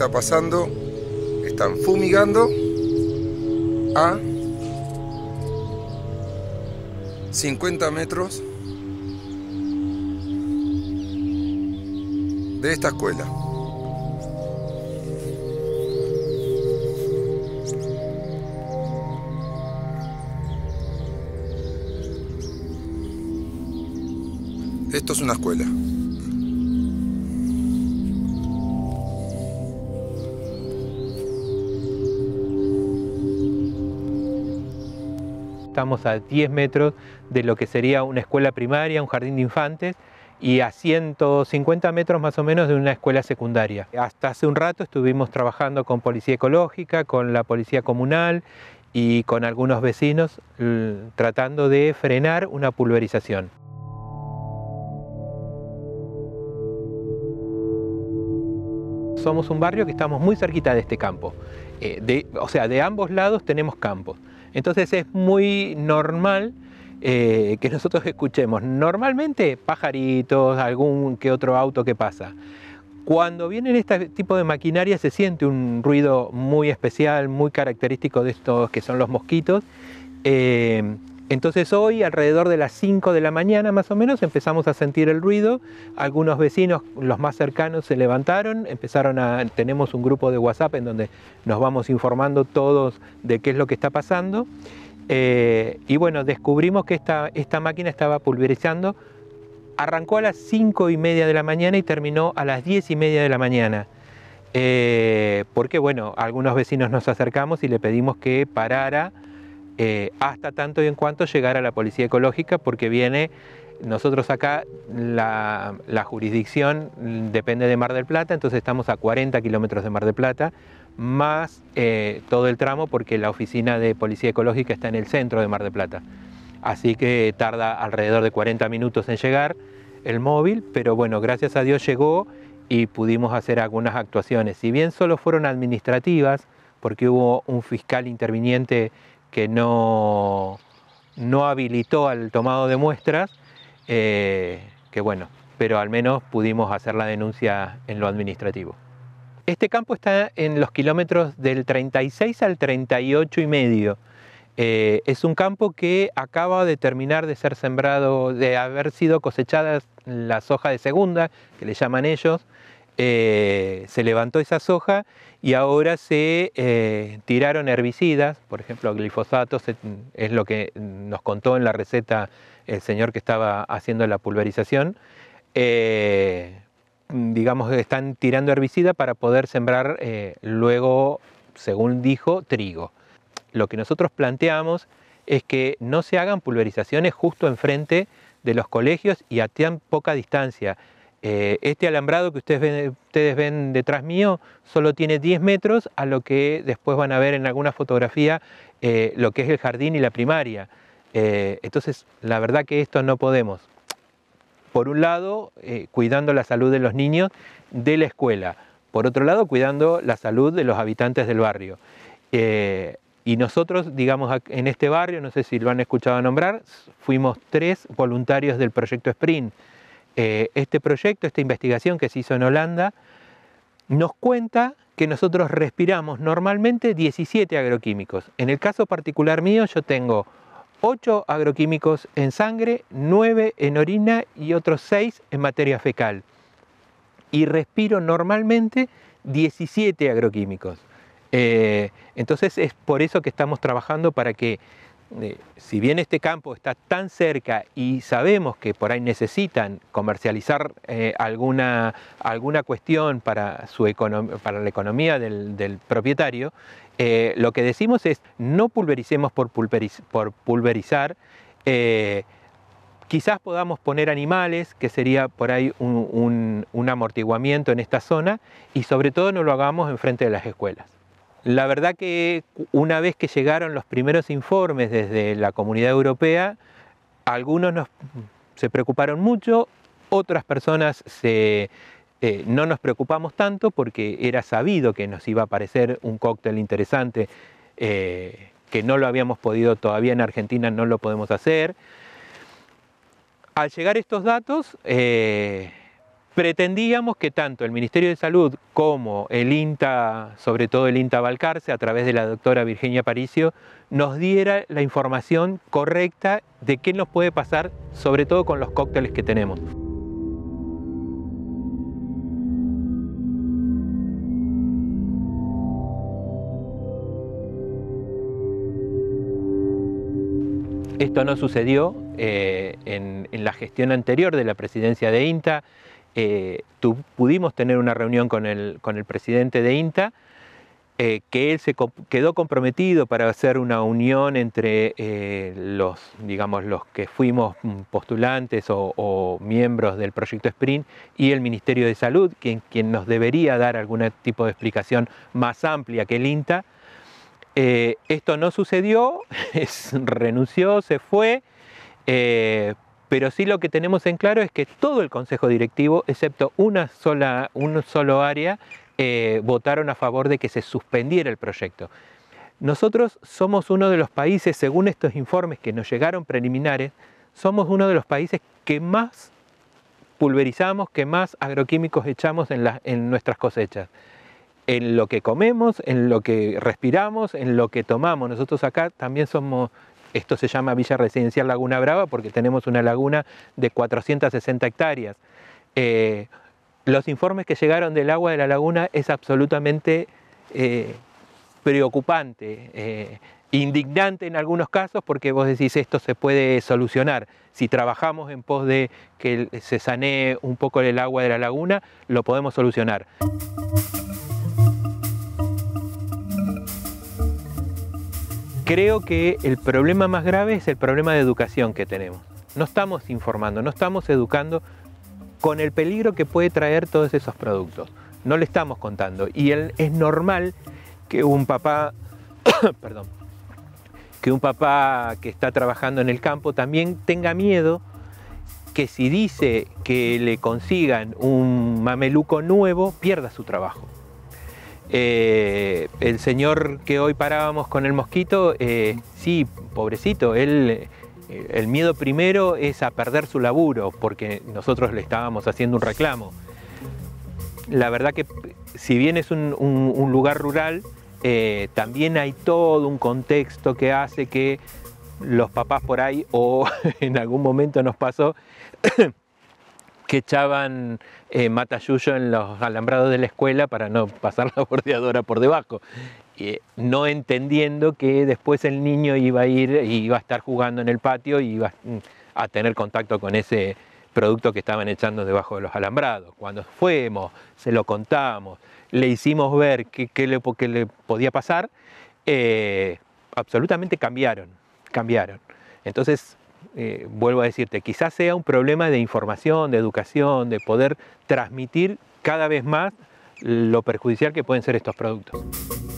está pasando, están fumigando a 50 metros de esta escuela. Esto es una escuela. estamos a 10 metros de lo que sería una escuela primaria, un jardín de infantes y a 150 metros más o menos de una escuela secundaria. Hasta hace un rato estuvimos trabajando con Policía Ecológica, con la Policía Comunal y con algunos vecinos mm, tratando de frenar una pulverización. Somos un barrio que estamos muy cerquita de este campo. Eh, o sea, de ambos lados tenemos campos. Entonces es muy normal eh, que nosotros escuchemos normalmente pajaritos, algún que otro auto que pasa. Cuando vienen este tipo de maquinaria se siente un ruido muy especial, muy característico de estos que son los mosquitos. Eh, entonces hoy, alrededor de las 5 de la mañana más o menos, empezamos a sentir el ruido. Algunos vecinos, los más cercanos, se levantaron, empezaron a... Tenemos un grupo de WhatsApp en donde nos vamos informando todos de qué es lo que está pasando. Eh, y bueno, descubrimos que esta, máquina estaba pulverizando. Arrancó a las 5 y media de la mañana y terminó a las 10 y media de la mañana. Eh, porque bueno, algunos vecinos nos acercamos y le pedimos que parara eh, hasta tanto y en cuanto llegar a la policía ecológica, porque viene, nosotros acá, la, jurisdicción depende de Mar del Plata, entonces estamos a 40 kilómetros de Mar del Plata, más eh, todo el tramo, porque la oficina de policía ecológica está en el centro de Mar del Plata. Así que tarda alrededor de 40 minutos en llegar el móvil, pero bueno, gracias a Dios llegó y pudimos hacer algunas actuaciones. Si bien solo fueron administrativas, porque hubo un fiscal interviniente que no, no habilitó al tomado de muestras, eh, que bueno, pero al menos pudimos hacer la denuncia en lo administrativo. Este campo está en los kilómetros del 36 al 38 y medio. Eh, es un campo que acaba de terminar de ser sembrado, de haber sido cosechadas las hojas de segunda, que le llaman ellos, eh, se levantó esa soja y ahora se eh, tiraron herbicidas, por ejemplo glifosato, es lo que nos contó en la receta el señor que estaba haciendo la pulverización. Eh, digamos que están tirando herbicida para poder sembrar luego, según dijo, trigo. Lo que nosotros planteamos es que no se hagan pulverizaciones justo enfrente de los colegios y a tan poca distancia. Eh, este alambrado que ustedes ven, detrás mío solo tiene 10 metros a lo que después van a ver en alguna fotografía eh, lo que es el jardín y la primaria. Eh, entonces, la verdad que esto no podemos. Por un lado, cuidando la salud de los niños de la escuela. Por otro lado, cuidando la salud de los habitantes del barrio. Y nosotros, digamos, en este barrio, no sé si lo han escuchado nombrar, fuimos tres voluntarios del proyecto Sprint. Eh, este proyecto, esta investigación que se hizo en Holanda, nos cuenta que nosotros respiramos normalmente 17 agroquímicos. En el caso particular mío yo tengo 8 agroquímicos en sangre, 9 en orina y otros 6 en materia fecal. Y respiro normalmente 17 agroquímicos. Eh, entonces es por eso que estamos trabajando para que eh, si bien este campo está tan cerca y sabemos que por ahí necesitan comercializar eh, alguna, alguna cuestión para, su para la economía del, propietario, eh, lo que decimos es no pulvericemos por, pulverizar. Quizás podamos poner animales, que sería por ahí un, un amortiguamiento en esta zona, y sobre todo no lo hagamos enfrente de las escuelas. La verdad que una vez que llegaron los primeros informes desde la comunidad europea, algunos se preocuparon mucho, otras personas eh, no nos preocupamos tanto porque era sabido que nos iba a parecer un cóctel interesante, eh, que no lo habíamos podido todavía en Argentina, no lo podemos hacer. Al llegar estos datos, eh, pretendíamos que tanto el Ministerio de Salud como el INTA, sobre todo el INTA Balcarce, a través de la doctora Virginia Paricio, nos diera la información correcta de qué nos puede pasar, sobre todo con los cócteles que tenemos. Esto no sucedió eh, en, en la gestión anterior de la presidencia de INTA. Eh, pudimos tener una reunión con el, con el presidente de INTA, eh, que él se quedó comprometido para hacer una unión entre eh, los, digamos, los que fuimos mm, postulantes o, miembros del proyecto Sprint y el Ministerio de Salud, quien, quien nos debería dar algún tipo de explicación más amplia que el INTA. esto no sucedió, renunció, se fue, pero sí lo que tenemos en claro es que todo el Consejo Directivo, excepto una sola, un solo área, eh, votaron a favor de que se suspendiera el proyecto. Nosotros somos uno de los países, según estos informes que nos llegaron preliminares, somos uno de los países que más pulverizamos, que más agroquímicos echamos en, en nuestras cosechas en lo que comemos, en lo que respiramos, en lo que tomamos. Nosotros acá también somos esto se llama Villa Residencial Laguna Brava porque tenemos una laguna de 460 hectáreas. Eh, los informes que llegaron del agua de la laguna es absolutamente eh, preocupante, eh, indignante en algunos casos porque vos decís esto se puede solucionar. Si trabajamos en pos de que se sanee un poco el agua de la laguna, lo podemos solucionar. creo que el problema más grave es el problema de educación que tenemos. No estamos informando, no estamos educando con el peligro que puede traer todos esos productos. No le estamos contando. Y es normal que un papá, perdón, que un papá que está trabajando en el campo también tenga miedo que si dice que le consigan un mameluco nuevo, pierda su trabajo. Eh, el señor que hoy parábamos con el mosquito, eh, sí, pobrecito, eh, el miedo primero es a perder su laburo, porque nosotros le estábamos haciendo un reclamo. La verdad que si bien es un, lugar rural, también hay todo un contexto que hace que los papás por ahí, o en algún momento nos pasó, que echaban eh, matayuyo en los alambrados de la escuela para no pasar la bordeadora por debajo, eh, no entendiendo que después el niño iba a ir y iba a estar jugando en el patio y iba mm, a tener contacto con ese producto que estaban echando debajo de los alambrados. Cuando fuimos, se lo contamos, le hicimos ver qué, le, podía pasar, eh, absolutamente cambiaron, cambiaron. Entonces eh, vuelvo a decirte, quizás sea un problema de información, de educación, de poder transmitir cada vez más lo perjudicial que pueden ser estos productos.